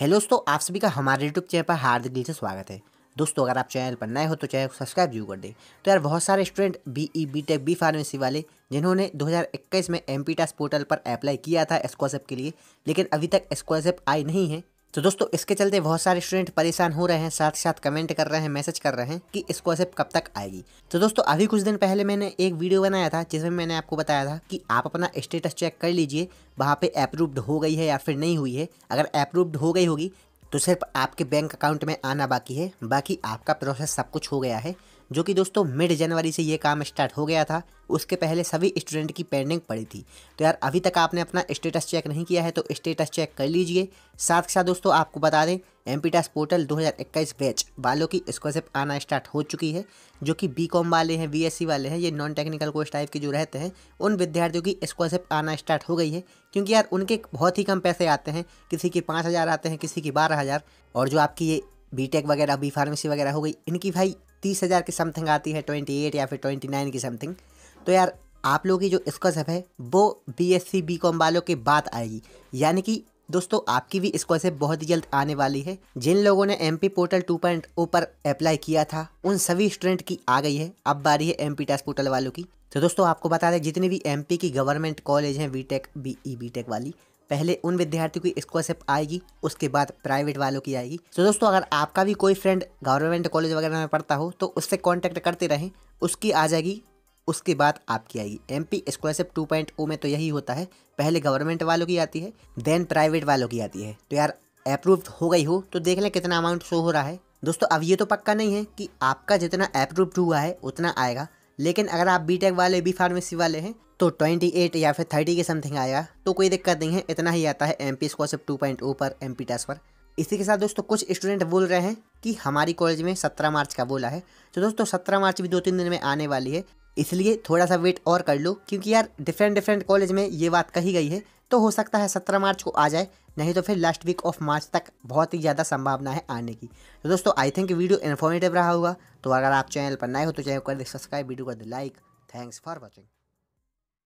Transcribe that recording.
hello दोस्तों आप सभी का हमारे यूट्यूब चैनल पर हार्दिक दिल से स्वागत है दोस्तों अगर आप चैनल पर नए हो तो चैनल को सब्सक्राइब जरूर कर दें तो यार बहुत सारे student B E B tech B pharmacy वाले जिन्होंने 2021 में एम पी टास पोर्टल पर अप्लाई किया था स्कॉलरशिप के लिए लेकिन अभी तक स्कॉलरशिप आई नहीं है तो दोस्तों इसके चलते बहुत सारे स्टूडेंट परेशान हो रहे हैं साथ साथ कमेंट कर रहे हैं मैसेज कर रहे हैं कि स्कॉलरशिप कब तक आएगी तो दोस्तों अभी कुछ दिन पहले मैंने एक वीडियो बनाया था जिसमें मैंने आपको बताया था कि आप अपना स्टेटस चेक कर लीजिए वहाँ पे अप्रूव्ड हो गई है या फिर नहीं हुई है अगर अप्रूव्ड हो गई होगी तो सिर्फ आपके बैंक अकाउंट में आना बाकी है बाकी आपका प्रोसेस सब कुछ हो गया है जो कि दोस्तों मिड जनवरी से ये काम स्टार्ट हो गया था उसके पहले सभी स्टूडेंट की पेंडिंग पड़ी थी तो यार अभी तक आपने अपना स्टेटस चेक नहीं किया है तो स्टेटस चेक कर लीजिए साथ के साथ दोस्तों आपको बता दें एमपीटास पोर्टल 2021 बैच वालों की स्कॉलरशिप आना स्टार्ट हो चुकी है जो कि बीकॉम वाले हैं बीएससी वाले हैं ये नॉन टेक्निकल कोर्स टाइप के जो रहते हैं उन विद्यार्थियों की स्कॉलरशिप आना स्टार्ट हो गई है क्योंकि यार उनके बहुत ही कम पैसे आते हैं किसी के पाँच हज़ार आते हैं किसी के बारह हज़ार और जो आपकी ये बी वगैरह बी फार्मेसी वगैरह हो गई इनकी भाई तीस हज़ार की समथिंग आती है ट्वेंटी एट या फिर ट्वेंटी नाइन की समथिंग तो यार आप लोगों की जो स्कॉलरशिप है वो B S C B com वालों के बाद आएगी यानी कि दोस्तों आपकी भी इसको ऐसे बहुत जल्द आने वाली है जिन लोगों ने M P portal two point O पर अप्लाई किया था उन सभी स्टूडेंट की आ गई है अब बारी है एम पी टेस्ट पोर्टल वालों की तो दोस्तों आपको बता दें जितनी भी एम पी की गवर्नमेंट कॉलेज हैं B tech B E B tech वाली पहले उन विद्यार्थियों की स्कॉलरशिप आएगी उसके बाद प्राइवेट वालों की आएगी तो दोस्तों अगर आपका भी कोई फ्रेंड गवर्नमेंट कॉलेज वगैरह में पढ़ता हो तो उससे कॉन्टैक्ट करते रहें उसकी आ जाएगी उसके बाद आपकी आएगी M P scholarship two point O में तो यही होता है पहले गवर्नमेंट वालों की आती है देन प्राइवेट वालों की आती है तो यार अप्रूव्ड हो गई हो तो देख लें कितना अमाउंट शो हो रहा है दोस्तों अब ये तो पक्का नहीं है कि आपका जितना अप्रूव्ड हुआ है उतना आएगा लेकिन अगर आप बीटेक वाले बी फार्मेसी वाले हैं तो 28 या फिर 30 के समथिंग आएगा तो कोई दिक्कत नहीं है इतना ही आता है M P scholarship two point O पर एम पी पर इसी के साथ दोस्तों कुछ स्टूडेंट बोल रहे हैं कि हमारी कॉलेज में 17 मार्च का बोला है तो दोस्तों 17 मार्च भी दो तीन दिन में आने वाली है इसलिए थोड़ा सा वेट और कर लो क्योंकि यार डिफरेंट डिफरेंट कॉलेज में ये बात कही गई है तो हो सकता है सत्रह मार्च को आ जाए नहीं तो फिर लास्ट वीक ऑफ मार्च तक बहुत ही ज़्यादा संभावना है आने की तो दोस्तों आई थिंक वीडियो इन्फॉर्मेटिव रहा होगा तो अगर आप चैनल पर नए हो तो चैनल कर दे सब्सक्राइब वीडियो कर दे लाइक थैंक्स फॉर वॉचिंग